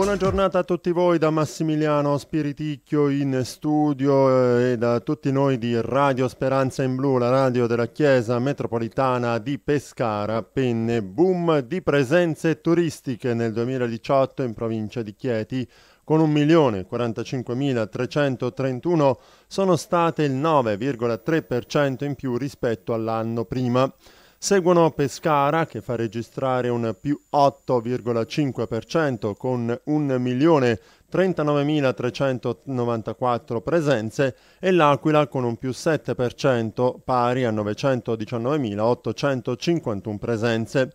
Buona giornata a tutti voi da Massimiliano Spiriticchio in studio eh, e da tutti noi di Radio Speranza in Blu, la radio della Chiesa Metropolitana di Pescara, penne boom di presenze turistiche nel 2018 in provincia di Chieti con 1.045.331 sono state il 9,3% in più rispetto all'anno prima. Seguono Pescara che fa registrare un più 8,5% con 1.039.394 presenze e l'Aquila con un più 7% pari a 919.851 presenze.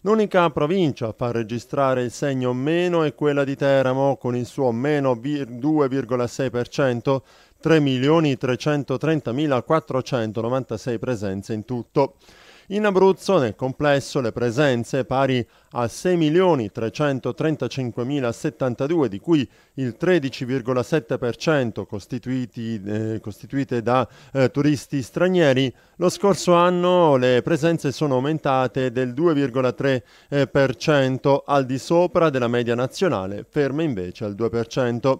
L'unica provincia a far registrare il segno meno è quella di Teramo con il suo meno 2,6%, 3.330.496 presenze in tutto. In Abruzzo nel complesso le presenze pari a 6.335.072 di cui il 13,7% eh, costituite da eh, turisti stranieri. Lo scorso anno le presenze sono aumentate del 2,3% eh, al di sopra della media nazionale, ferma invece al 2%.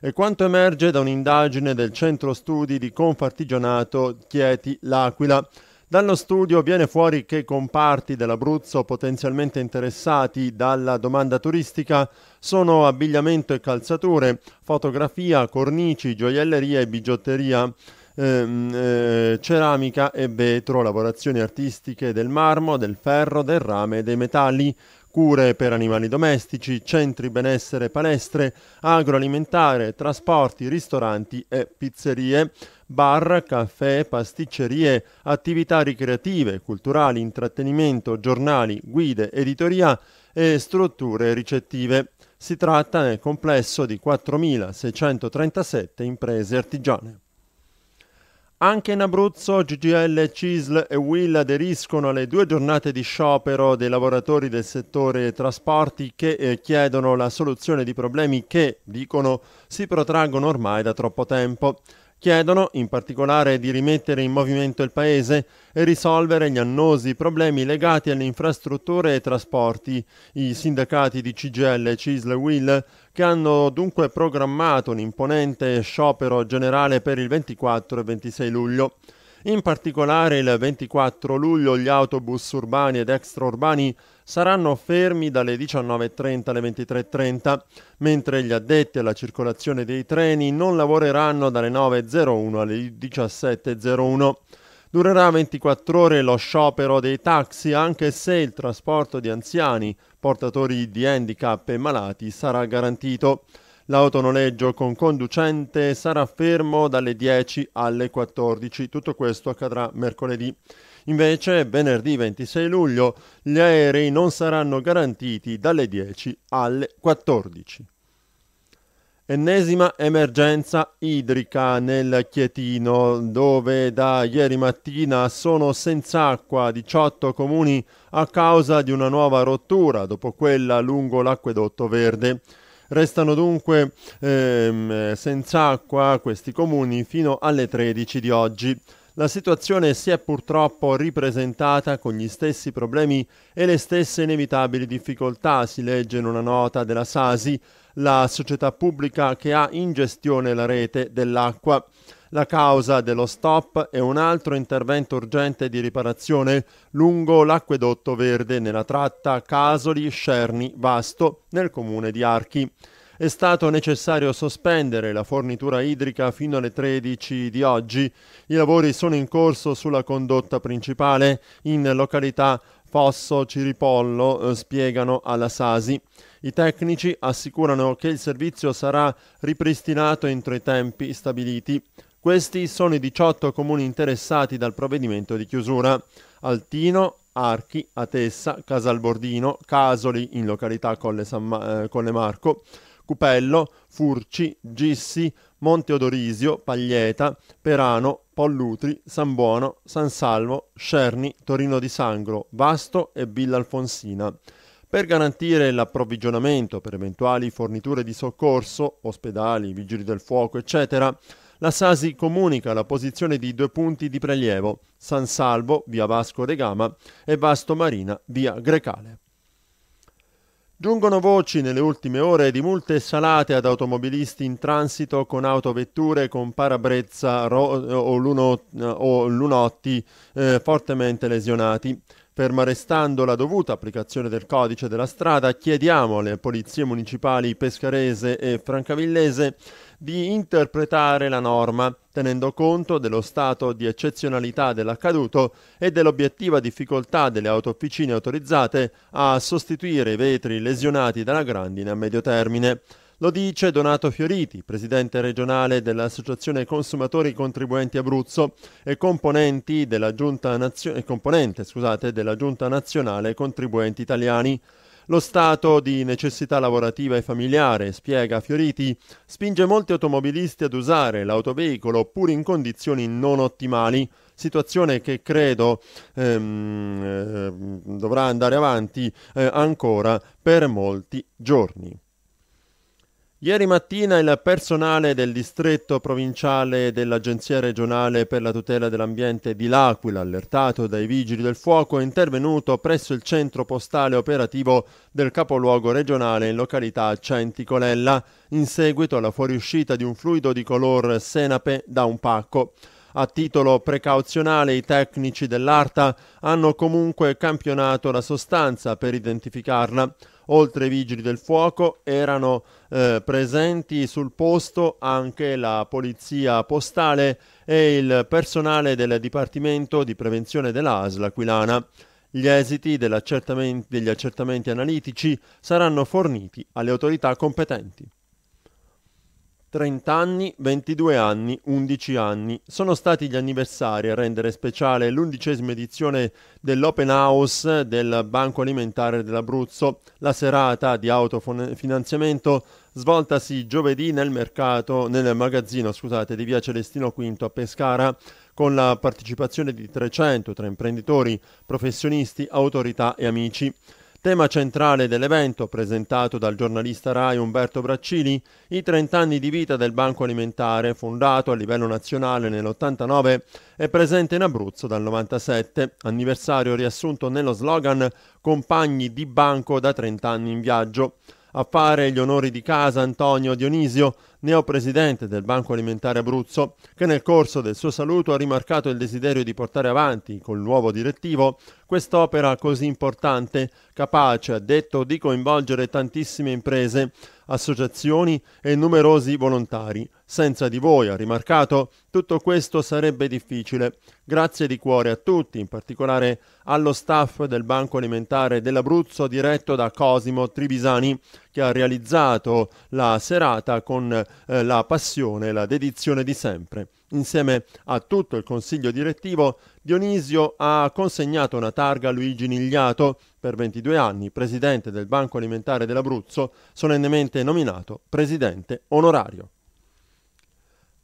E quanto emerge da un'indagine del centro studi di Confartigianato Chieti L'Aquila. Dallo studio viene fuori che i comparti dell'Abruzzo potenzialmente interessati dalla domanda turistica sono abbigliamento e calzature, fotografia, cornici, gioielleria e bigiotteria. Ehm, eh, ceramica e vetro, lavorazioni artistiche del marmo, del ferro, del rame e dei metalli, cure per animali domestici, centri benessere, palestre, agroalimentare, trasporti, ristoranti e pizzerie bar, caffè, pasticcerie, attività ricreative, culturali, intrattenimento, giornali, guide, editoria e strutture ricettive. Si tratta nel complesso di 4.637 imprese artigiane. Anche in Abruzzo GGL, CISL e WILL aderiscono alle due giornate di sciopero dei lavoratori del settore trasporti che eh, chiedono la soluzione di problemi che, dicono, si protraggono ormai da troppo tempo. Chiedono in particolare di rimettere in movimento il Paese e risolvere gli annosi problemi legati alle infrastrutture e trasporti. I sindacati di CGL, CISL e WIL, che hanno dunque programmato un imponente sciopero generale per il 24 e 26 luglio. In particolare il 24 luglio gli autobus urbani ed extraurbani saranno fermi dalle 19.30 alle 23.30, mentre gli addetti alla circolazione dei treni non lavoreranno dalle 9.01 alle 17.01. Durerà 24 ore lo sciopero dei taxi anche se il trasporto di anziani, portatori di handicap e malati sarà garantito. L'autonoleggio con conducente sarà fermo dalle 10 alle 14. Tutto questo accadrà mercoledì. Invece, venerdì 26 luglio, gli aerei non saranno garantiti dalle 10 alle 14. Ennesima emergenza idrica nel Chietino, dove da ieri mattina sono senza acqua 18 comuni a causa di una nuova rottura dopo quella lungo l'acquedotto verde. Restano dunque ehm, senza acqua questi comuni fino alle 13 di oggi. La situazione si è purtroppo ripresentata con gli stessi problemi e le stesse inevitabili difficoltà, si legge in una nota della SASI, la società pubblica che ha in gestione la rete dell'acqua. La causa dello stop è un altro intervento urgente di riparazione lungo l'acquedotto verde nella tratta Casoli-Scerni-Vasto nel comune di Archi. È stato necessario sospendere la fornitura idrica fino alle 13 di oggi. I lavori sono in corso sulla condotta principale in località Fosso Ciripollo, eh, spiegano alla Sasi. I tecnici assicurano che il servizio sarà ripristinato entro i tempi stabiliti. Questi sono i 18 comuni interessati dal provvedimento di chiusura. Altino, Archi, Atessa, Casalbordino, Casoli in località Colle, Ma- eh, Colle Marco, Cupello, Furci, Gissi, Monte Odorisio, Paglieta, Perano, Pollutri, San Buono, San Salvo, Scerni, Torino di Sangro, Vasto e Villa Alfonsina. Per garantire l'approvvigionamento per eventuali forniture di soccorso, ospedali, vigili del fuoco, eccetera, la Sasi comunica la posizione di due punti di prelievo, San Salvo, via Vasco de Gama, e Vasto Marina, via Grecale. Giungono voci nelle ultime ore di multe salate ad automobilisti in transito con autovetture con parabrezza ro- o, luno- o, lunotti eh, fortemente lesionati. Ferma restando la dovuta applicazione del codice della strada, chiediamo alle polizie municipali pescarese e francavillese di interpretare la norma, tenendo conto dello stato di eccezionalità dell'accaduto e dell'obiettiva difficoltà delle autofficine autorizzate a sostituire i vetri lesionati dalla grandine a medio termine. Lo dice Donato Fioriti, presidente regionale dell'Associazione Consumatori Contribuenti Abruzzo e componente della Giunta, nazio- componente, scusate, della Giunta Nazionale Contribuenti Italiani. Lo stato di necessità lavorativa e familiare, spiega Fioriti, spinge molti automobilisti ad usare l'autoveicolo pur in condizioni non ottimali, situazione che credo ehm, eh, dovrà andare avanti eh, ancora per molti giorni. Ieri mattina il personale del distretto provinciale dell'Agenzia regionale per la tutela dell'ambiente di L'Aquila, allertato dai vigili del fuoco, è intervenuto presso il centro postale operativo del capoluogo regionale in località Centicolella, in seguito alla fuoriuscita di un fluido di color senape da un pacco. A titolo precauzionale i tecnici dell'ARTA hanno comunque campionato la sostanza per identificarla oltre ai vigili del fuoco, erano eh, presenti sul posto anche la polizia postale e il personale del Dipartimento di Prevenzione dell'ASL Aquilana. Gli esiti degli accertamenti analitici saranno forniti alle autorità competenti. 30 anni, 22 anni, 11 anni. Sono stati gli anniversari a rendere speciale l'undicesima edizione dell'Open House del Banco Alimentare dell'Abruzzo, la serata di autofinanziamento svoltasi giovedì nel mercato, nel magazzino, scusate, di Via Celestino V a Pescara con la partecipazione di 300 tra imprenditori, professionisti, autorità e amici. Tema centrale dell'evento, presentato dal giornalista Rai Umberto Braccini, i 30 anni di vita del Banco Alimentare, fondato a livello nazionale nell'89 e presente in Abruzzo dal 97, anniversario riassunto nello slogan Compagni di banco da 30 anni in viaggio. A fare gli onori di casa Antonio Dionisio, neopresidente del Banco Alimentare Abruzzo, che nel corso del suo saluto ha rimarcato il desiderio di portare avanti col nuovo direttivo quest'opera così importante, capace, ha detto, di coinvolgere tantissime imprese associazioni e numerosi volontari. Senza di voi, ha rimarcato, tutto questo sarebbe difficile. Grazie di cuore a tutti, in particolare allo staff del Banco Alimentare dell'Abruzzo diretto da Cosimo Tribisani che ha realizzato la serata con eh, la passione e la dedizione di sempre. Insieme a tutto il consiglio direttivo, Dionisio ha consegnato una targa a Luigi Nigliato, per 22 anni presidente del Banco Alimentare dell'Abruzzo, solennemente nominato presidente onorario.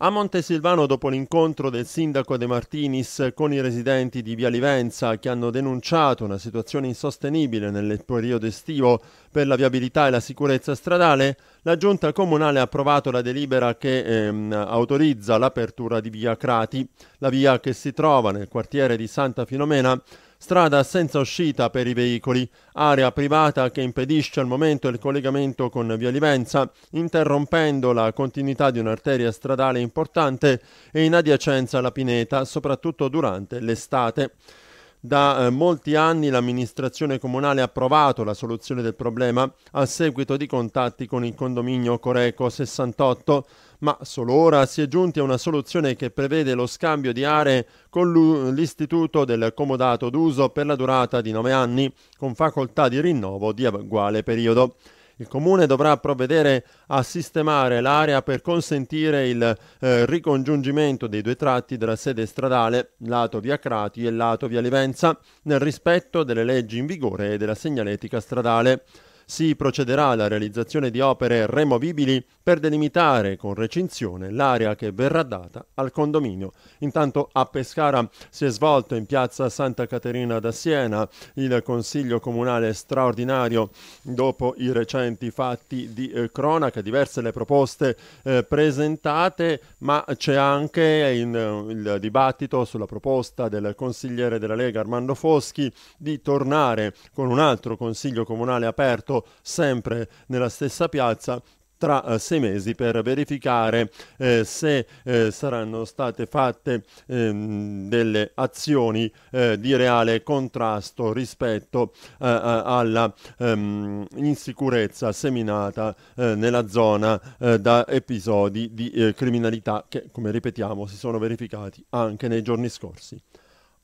A Montesilvano, dopo l'incontro del sindaco De Martinis con i residenti di Via Livenza, che hanno denunciato una situazione insostenibile nel periodo estivo per la viabilità e la sicurezza stradale, la giunta comunale ha approvato la delibera che ehm, autorizza l'apertura di Via Crati, la via che si trova nel quartiere di Santa Filomena strada senza uscita per i veicoli, area privata che impedisce al momento il collegamento con Via Livenza, interrompendo la continuità di un'arteria stradale importante e in adiacenza alla pineta, soprattutto durante l'estate. Da eh, molti anni l'amministrazione comunale ha provato la soluzione del problema a seguito di contatti con il condominio Coreco 68, ma solo ora si è giunti a una soluzione che prevede lo scambio di aree con l'istituto del comodato d'uso per la durata di 9 anni, con facoltà di rinnovo di uguale periodo. Il comune dovrà provvedere a sistemare l'area per consentire il eh, ricongiungimento dei due tratti della sede stradale, lato via Crati e lato via Livenza, nel rispetto delle leggi in vigore e della segnaletica stradale si procederà alla realizzazione di opere removibili per delimitare con recinzione l'area che verrà data al condominio. Intanto a Pescara si è svolto in piazza Santa Caterina da Siena il Consiglio Comunale straordinario dopo i recenti fatti di eh, cronaca, diverse le proposte eh, presentate, ma c'è anche in, eh, il dibattito sulla proposta del consigliere della Lega Armando Foschi di tornare con un altro Consiglio Comunale aperto sempre nella stessa piazza tra eh, sei mesi per verificare eh, se eh, saranno state fatte ehm, delle azioni eh, di reale contrasto rispetto eh, alla ehm, insicurezza seminata eh, nella zona da episodi di criminalità che, come ripetiamo, si sono verificati anche nei giorni scorsi.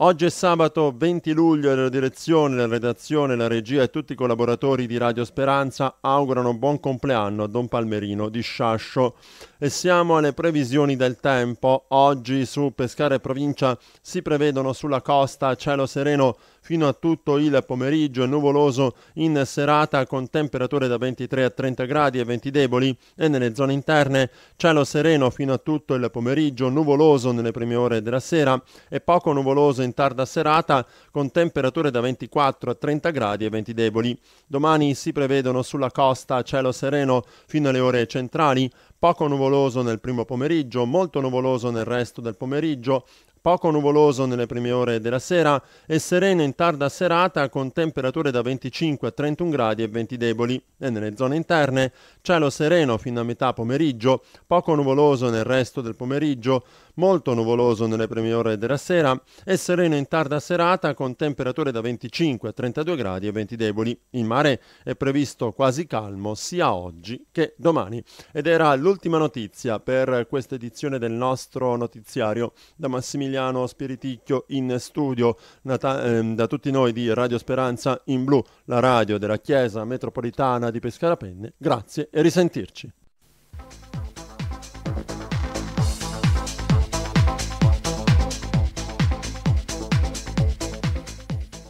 Oggi è sabato 20 luglio e la direzione, la redazione, la regia e tutti i collaboratori di Radio Speranza augurano buon compleanno a Don Palmerino di Sciascio. E siamo alle previsioni del tempo. Oggi su Pescare Provincia si prevedono sulla costa cielo sereno fino a tutto il pomeriggio, nuvoloso in serata con temperature da 23 a 30 gradi e venti deboli e nelle zone interne cielo sereno fino a tutto il pomeriggio, nuvoloso nelle prime ore della sera e poco nuvoloso in tarda serata con temperature da 24 a 30 gradi e venti deboli. Domani si prevedono sulla costa cielo sereno fino alle ore centrali, poco nuvoloso nel primo pomeriggio, molto nuvoloso nel resto del pomeriggio, poco nuvoloso nelle prime ore della sera e sereno in tarda serata con temperature da 25 a 31 gradi e venti deboli e nelle zone interne cielo sereno fino a metà pomeriggio, poco nuvoloso nel resto del pomeriggio, molto nuvoloso nelle prime ore della sera e sereno in tarda serata con temperature da 25 a 32 gradi e venti deboli. Il mare è previsto quasi calmo sia oggi che domani. Ed era l'ultima notizia per questa edizione del nostro notiziario da Massimiliano Spiriticchio in studio, nata- eh, da tutti noi di Radio Speranza in Blu, la radio della Chiesa Metropolitana di Penne. Grazie e risentirci.